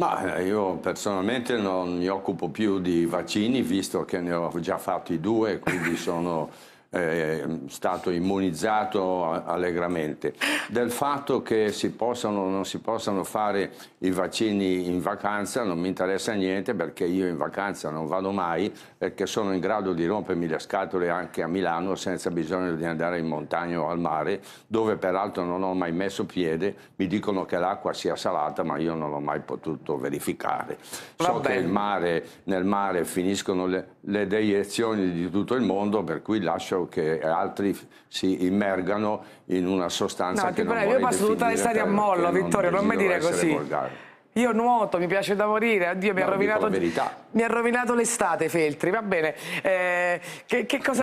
Ma eh, io personalmente non mi occupo più di vaccini, visto che ne ho già fatti due, quindi sono Ehm, stato immunizzato allegramente, del fatto che si possano o non si possano fare i vaccini in vacanza non mi interessa niente perché io in vacanza non vado mai perché sono in grado di rompermi le scatole anche a Milano senza bisogno di andare in montagna o al mare dove peraltro non ho mai messo piede, mi dicono che l'acqua sia salata ma io non l'ho mai potuto verificare. So Vabbè. che mare, nel mare finiscono le, le deiezioni di tutto il mondo per cui lascio chiaro che altri si immergano in una sostanza no, che non vorrei Io passo tutta l'estate a mollo, Vittorio, non, non mi dire così. Volgare. Io nuoto, mi piace da morire, addio, mi, no, ha, rovinato, mi ha rovinato l'estate Feltri, va bene. Eh, che, che cosa...